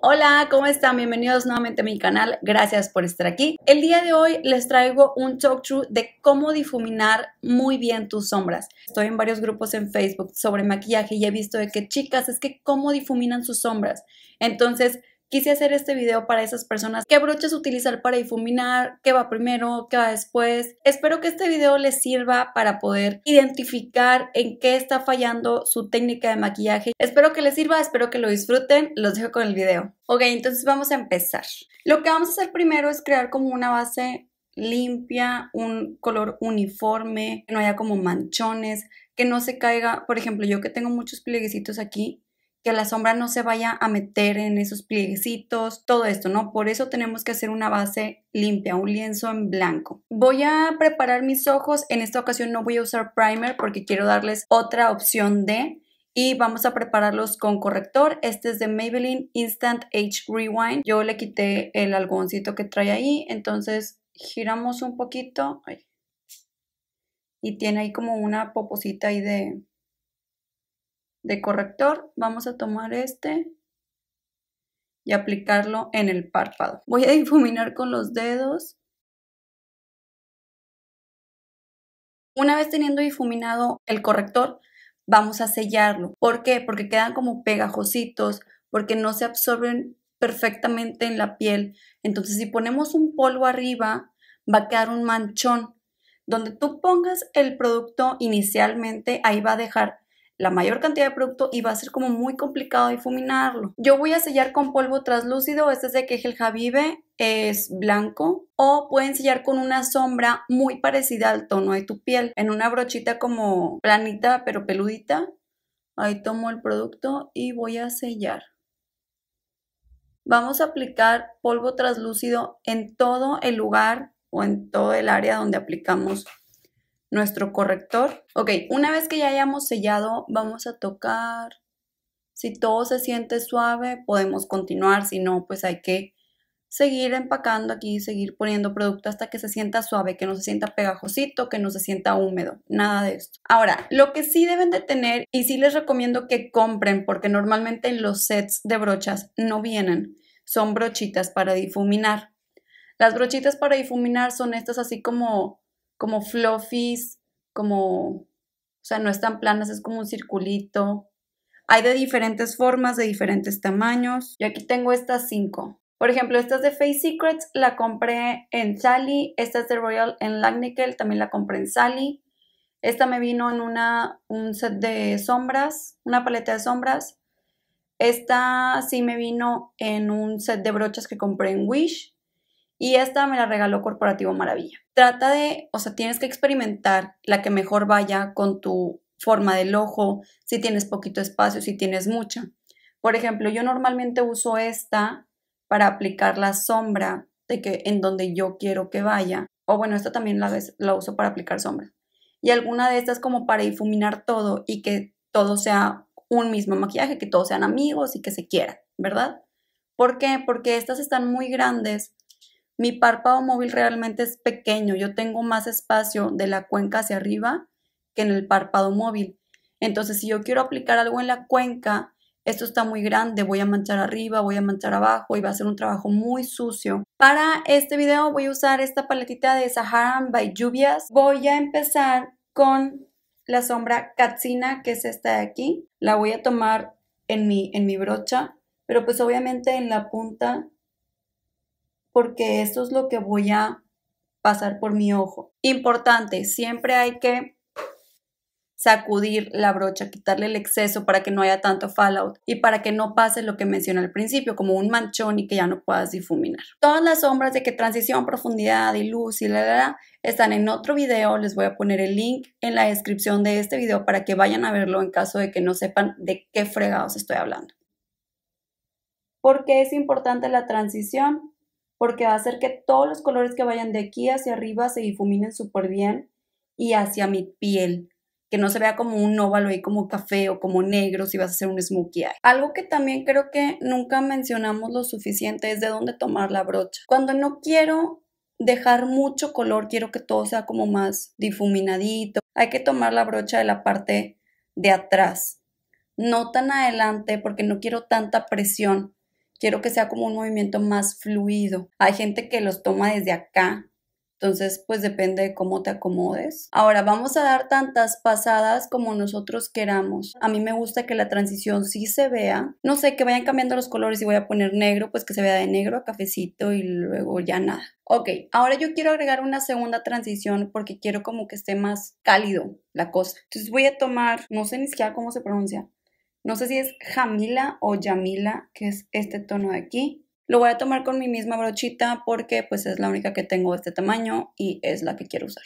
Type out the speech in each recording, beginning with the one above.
Hola, ¿cómo están? Bienvenidos nuevamente a mi canal. Gracias por estar aquí. El día de hoy les traigo un talk through de cómo difuminar muy bien tus sombras. Estoy en varios grupos en Facebook sobre maquillaje y he visto de que chicas, es que cómo difuminan sus sombras. Entonces, Quise hacer este video para esas personas. ¿Qué brochas utilizar para difuminar? ¿Qué va primero? ¿Qué va después? Espero que este video les sirva para poder identificar en qué está fallando su técnica de maquillaje. Espero que les sirva, espero que lo disfruten. Los dejo con el video. Ok, entonces vamos a empezar. Lo que vamos a hacer primero es crear como una base limpia, un color uniforme, que no haya como manchones, que no se caiga. Por ejemplo, yo que tengo muchos plieguesitos aquí, que la sombra no se vaya a meter en esos plieguecitos, todo esto, ¿no? Por eso tenemos que hacer una base limpia, un lienzo en blanco. Voy a preparar mis ojos, en esta ocasión no voy a usar primer porque quiero darles otra opción de y vamos a prepararlos con corrector. Este es de Maybelline Instant Age Rewind. Yo le quité el algoncito que trae ahí, entonces giramos un poquito. Y tiene ahí como una poposita ahí de, de corrector vamos a tomar este y aplicarlo en el párpado. Voy a difuminar con los dedos. Una vez teniendo difuminado el corrector, vamos a sellarlo. ¿Por qué? Porque quedan como pegajositos, porque no se absorben perfectamente en la piel. Entonces, si ponemos un polvo arriba, va a quedar un manchón. Donde tú pongas el producto inicialmente, ahí va a dejar la mayor cantidad de producto y va a ser como muy complicado difuminarlo. Yo voy a sellar con polvo traslúcido, este es de Kejel Javive, es blanco o pueden sellar con una sombra muy parecida al tono de tu piel, en una brochita como planita pero peludita. Ahí tomo el producto y voy a sellar. Vamos a aplicar polvo translúcido en todo el lugar o en todo el área donde aplicamos nuestro corrector. Ok, una vez que ya hayamos sellado, vamos a tocar. Si todo se siente suave, podemos continuar. Si no, pues hay que seguir empacando aquí, seguir poniendo producto hasta que se sienta suave, que no se sienta pegajosito, que no se sienta húmedo, nada de esto. Ahora, lo que sí deben de tener y sí les recomiendo que compren, porque normalmente en los sets de brochas no vienen, son brochitas para difuminar. Las brochitas para difuminar son estas así como como fluffies, como, o sea, no están planas, es como un circulito. Hay de diferentes formas, de diferentes tamaños. Y aquí tengo estas cinco. Por ejemplo, estas de Face Secrets la compré en Sally. Esta es de Royal en Lagnickel, también la compré en Sally. Esta me vino en una, un set de sombras, una paleta de sombras. Esta sí me vino en un set de brochas que compré en Wish. Y esta me la regaló Corporativo Maravilla. Trata de, o sea, tienes que experimentar la que mejor vaya con tu forma del ojo, si tienes poquito espacio, si tienes mucha. Por ejemplo, yo normalmente uso esta para aplicar la sombra de que en donde yo quiero que vaya. O bueno, esta también la, la uso para aplicar sombra. Y alguna de estas como para difuminar todo y que todo sea un mismo maquillaje, que todos sean amigos y que se quieran, ¿verdad? ¿Por qué? Porque estas están muy grandes mi párpado móvil realmente es pequeño, yo tengo más espacio de la cuenca hacia arriba que en el párpado móvil. Entonces, si yo quiero aplicar algo en la cuenca, esto está muy grande, voy a manchar arriba, voy a manchar abajo y va a ser un trabajo muy sucio. Para este video voy a usar esta paletita de Sahara by Lluvias. Voy a empezar con la sombra Katsina, que es esta de aquí. La voy a tomar en en mi brocha, pero pues obviamente en la punta porque esto es lo que voy a pasar por mi ojo. Importante, siempre hay que sacudir la brocha, quitarle el exceso para que no haya tanto fallout y para que no pase lo que mencioné al principio, como un manchón y que ya no puedas difuminar. Todas las sombras de que transición, profundidad y luz y la, la, están en otro video, les voy a poner el link en la descripción de este video para que vayan a verlo en caso de que no sepan de qué fregados estoy hablando. ¿Por qué es importante la transición? porque va a hacer que todos los colores que vayan de aquí hacia arriba se difuminen súper bien y hacia mi piel, que no se vea como un óvalo ahí como café o como negro si vas a hacer un smokey eye. Algo que también creo que nunca mencionamos lo suficiente es de dónde tomar la brocha. Cuando no quiero dejar mucho color, quiero que todo sea como más difuminadito. Hay que tomar la brocha de la parte de atrás, no tan adelante porque no quiero tanta presión Quiero que sea como un movimiento más fluido. Hay gente que los toma desde acá. Entonces, pues depende de cómo te acomodes. Ahora, vamos a dar tantas pasadas como nosotros queramos. A mí me gusta que la transición sí se vea. No sé, que vayan cambiando los colores y voy a poner negro, pues que se vea de negro a cafecito y luego ya nada. Ok, ahora yo quiero agregar una segunda transición porque quiero como que esté más cálido la cosa. Entonces voy a tomar, no sé ni siquiera cómo se pronuncia, no sé si es Jamila o Yamila, que es este tono de aquí. Lo voy a tomar con mi misma brochita porque pues es la única que tengo de este tamaño y es la que quiero usar.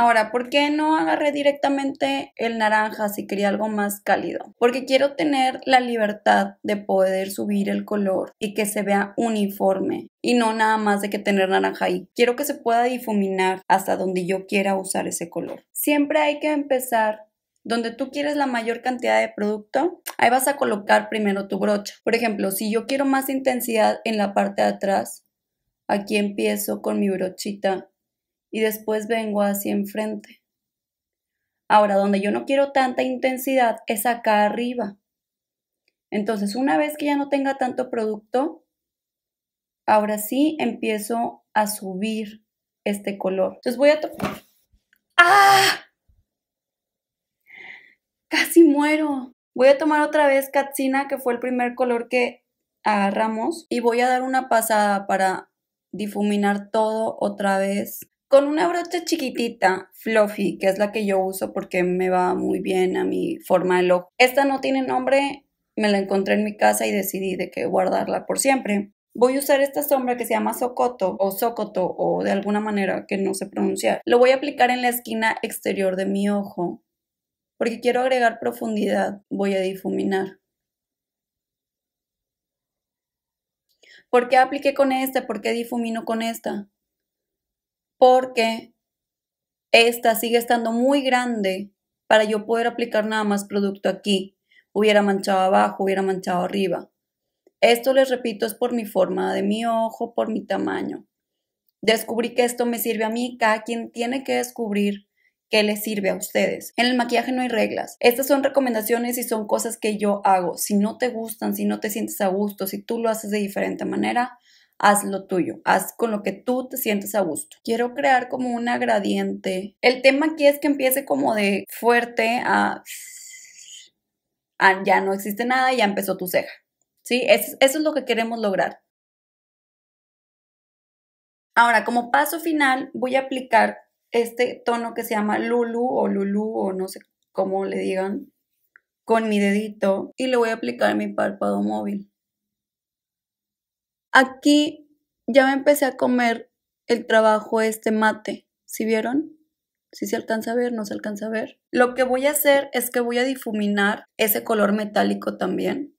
Ahora, ¿por qué no agarré directamente el naranja si quería algo más cálido? Porque quiero tener la libertad de poder subir el color y que se vea uniforme y no nada más de que tener naranja ahí. Quiero que se pueda difuminar hasta donde yo quiera usar ese color. Siempre hay que empezar donde tú quieres la mayor cantidad de producto, ahí vas a colocar primero tu brocha. Por ejemplo, si yo quiero más intensidad en la parte de atrás, aquí empiezo con mi brochita y después vengo hacia enfrente. Ahora, donde yo no quiero tanta intensidad es acá arriba. Entonces, una vez que ya no tenga tanto producto, ahora sí empiezo a subir este color. Entonces voy a tomar... ¡Ah! Casi muero. Voy a tomar otra vez Katsina, que fue el primer color que agarramos, y voy a dar una pasada para difuminar todo otra vez con una brocha chiquitita, fluffy, que es la que yo uso porque me va muy bien a mi forma de ojo. Esta no tiene nombre, me la encontré en mi casa y decidí de que guardarla por siempre. Voy a usar esta sombra que se llama Socoto o Socoto o de alguna manera que no sé pronunciar. Lo voy a aplicar en la esquina exterior de mi ojo porque quiero agregar profundidad. Voy a difuminar. ¿Por qué apliqué con esta? ¿Por qué difumino con esta? porque esta sigue estando muy grande para yo poder aplicar nada más producto aquí. Hubiera manchado abajo, hubiera manchado arriba. Esto les repito es por mi forma de mi ojo, por mi tamaño. Descubrí que esto me sirve a mí, cada quien tiene que descubrir qué le sirve a ustedes. En el maquillaje no hay reglas. Estas son recomendaciones y son cosas que yo hago. Si no te gustan, si no te sientes a gusto, si tú lo haces de diferente manera, haz lo tuyo, haz con lo que tú te sientes a gusto. Quiero crear como un gradiente. El tema aquí es que empiece como de fuerte a, ya no existe nada, ya empezó tu ceja. ¿Sí? Eso, eso es lo que queremos lograr. Ahora, como paso final, voy a aplicar este tono que se llama Lulu o Lulu o no sé cómo le digan, con mi dedito y le voy a aplicar mi párpado móvil. Aquí ya me empecé a comer el trabajo este mate. si vieron? Si se alcanza a ver, no se alcanza a ver. Lo que voy a hacer es que voy a difuminar ese color metálico también.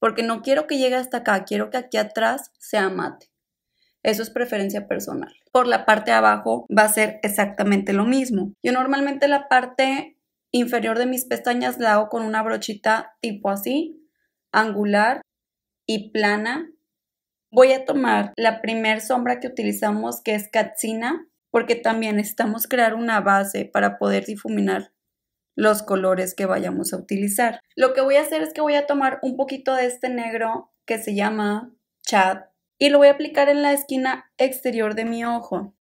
Porque no quiero que llegue hasta acá, quiero que aquí atrás sea mate. Eso es preferencia personal. Por la parte de abajo va a ser exactamente lo mismo. Yo normalmente la parte inferior de mis pestañas la hago con una brochita tipo así angular y plana. Voy a tomar la primer sombra que utilizamos que es Katsina porque también necesitamos crear una base para poder difuminar los colores que vayamos a utilizar. Lo que voy a hacer es que voy a tomar un poquito de este negro que se llama Chad y lo voy a aplicar en la esquina exterior de mi ojo.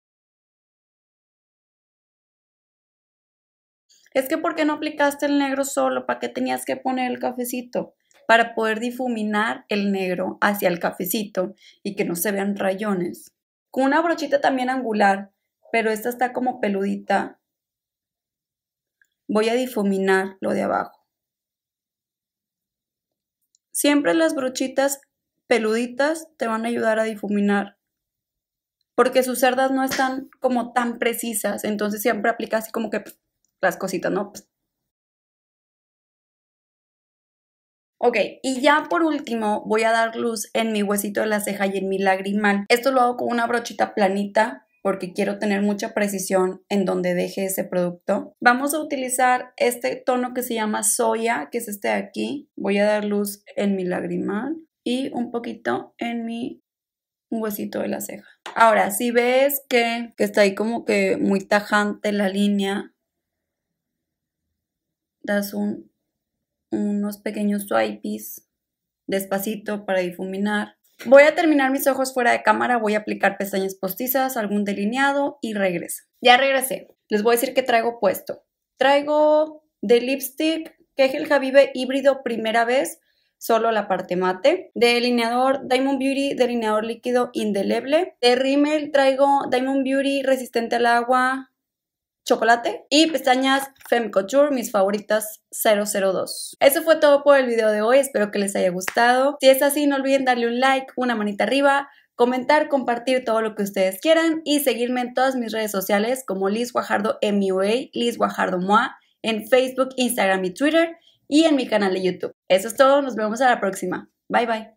Es que ¿por qué no aplicaste el negro solo? ¿Para qué tenías que poner el cafecito? para poder difuminar el negro hacia el cafecito y que no se vean rayones. Con una brochita también angular, pero esta está como peludita. Voy a difuminar lo de abajo. Siempre las brochitas peluditas te van a ayudar a difuminar porque sus cerdas no están como tan precisas, entonces siempre aplica así como que las cositas, ¿no? Ok, y ya por último voy a dar luz en mi huesito de la ceja y en mi lagrimal. Esto lo hago con una brochita planita porque quiero tener mucha precisión en donde deje ese producto. Vamos a utilizar este tono que se llama soya, que es este de aquí. Voy a dar luz en mi lagrimal y un poquito en mi huesito de la ceja. Ahora, si ves que, que está ahí como que muy tajante la línea, das un unos pequeños swipes despacito para difuminar. Voy a terminar mis ojos fuera de cámara, voy a aplicar pestañas postizas, algún delineado y regreso. Ya regresé. Les voy a decir que traigo puesto. Traigo de lipstick que es el Javive híbrido primera vez, solo la parte mate. De delineador Diamond Beauty, delineador líquido indeleble. De rímel traigo Diamond Beauty resistente al agua, chocolate y pestañas Femme Couture, mis favoritas 002. Eso fue todo por el video de hoy, espero que les haya gustado. Si es así, no olviden darle un like, una manita arriba, comentar, compartir todo lo que ustedes quieran y seguirme en todas mis redes sociales como Liz Guajardo MUA, Liz Guajardo MOA, en Facebook, Instagram y Twitter y en mi canal de YouTube. Eso es todo, nos vemos a la próxima. Bye bye.